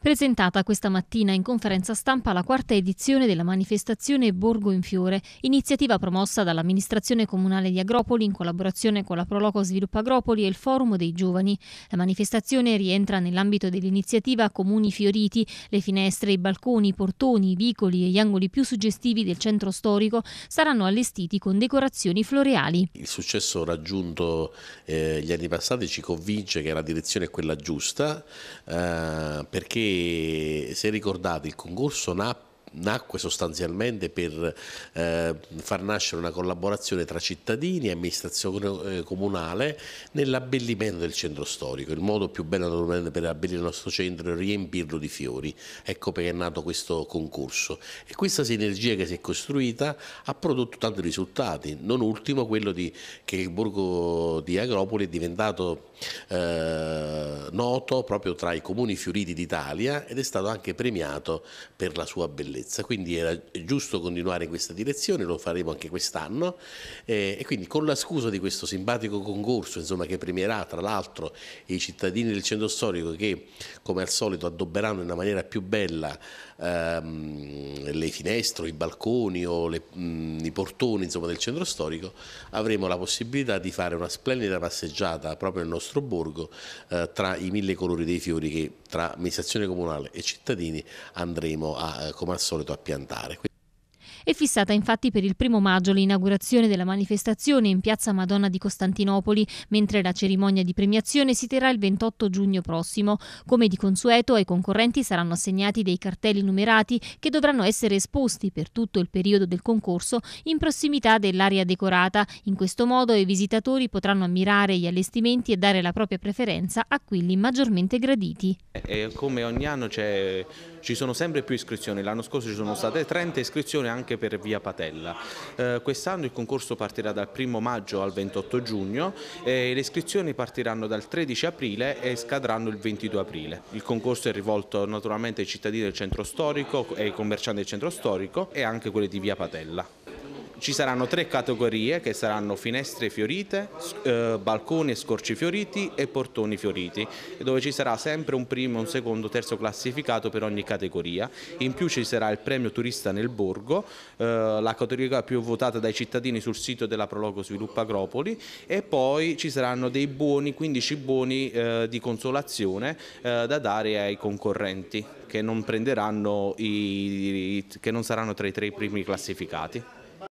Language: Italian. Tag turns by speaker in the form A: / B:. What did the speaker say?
A: Presentata questa mattina in conferenza stampa la quarta edizione della manifestazione Borgo in Fiore, iniziativa promossa dall'amministrazione comunale di Agropoli in collaborazione con la Proloco Sviluppo Agropoli e il Forum dei Giovani. La manifestazione rientra nell'ambito dell'iniziativa Comuni Fioriti. Le finestre, i balconi, i portoni, i vicoli e gli angoli più suggestivi del centro storico saranno allestiti con decorazioni floreali.
B: Il successo raggiunto eh, gli anni passati ci convince che la direzione è quella giusta eh, perché se ricordate il concorso NAP nacque sostanzialmente per eh, far nascere una collaborazione tra cittadini e amministrazione eh, comunale nell'abbellimento del centro storico. Il modo più bello naturalmente per abbellire il nostro centro è riempirlo di fiori. Ecco perché è nato questo concorso. E questa sinergia che si è costruita ha prodotto tanti risultati, non ultimo quello di, che il borgo di Agropoli è diventato eh, noto proprio tra i comuni fioriti d'Italia ed è stato anche premiato per la sua bellezza bellezza, quindi era giusto continuare in questa direzione, lo faremo anche quest'anno eh, e quindi con la scusa di questo simpatico concorso insomma, che premierà tra l'altro i cittadini del centro storico che come al solito addobberanno in una maniera più bella ehm, le finestre, i balconi o le, mh, i portoni insomma, del centro storico, avremo la possibilità di fare una splendida passeggiata proprio nel nostro borgo eh, tra i mille colori dei fiori che tra amministrazione comunale e cittadini andremo a, eh, come al solito solito a piantare.
A: È fissata infatti per il primo maggio l'inaugurazione della manifestazione in piazza Madonna di Costantinopoli, mentre la cerimonia di premiazione si terrà il 28 giugno prossimo. Come di consueto, ai concorrenti saranno assegnati dei cartelli numerati che dovranno essere esposti per tutto il periodo del concorso in prossimità dell'area decorata. In questo modo i visitatori potranno ammirare gli allestimenti e dare la propria preferenza a quelli maggiormente graditi.
C: E come ogni anno c'è ci sono sempre più iscrizioni, l'anno scorso ci sono state 30 iscrizioni anche per via Patella. Eh, Quest'anno il concorso partirà dal 1 maggio al 28 giugno e le iscrizioni partiranno dal 13 aprile e scadranno il 22 aprile. Il concorso è rivolto naturalmente ai cittadini del centro storico e ai commercianti del centro storico e anche quelli di via Patella ci saranno tre categorie che saranno finestre fiorite, eh, balconi e scorci fioriti e portoni fioriti, dove ci sarà sempre un primo, un secondo, terzo classificato per ogni categoria. In più ci sarà il premio turista nel borgo, eh, la categoria più votata dai cittadini sul sito della Prologo Sviluppo Agropoli e poi ci saranno dei buoni, 15 buoni eh, di consolazione eh, da dare ai concorrenti che non, i, che non saranno tra i tre primi classificati.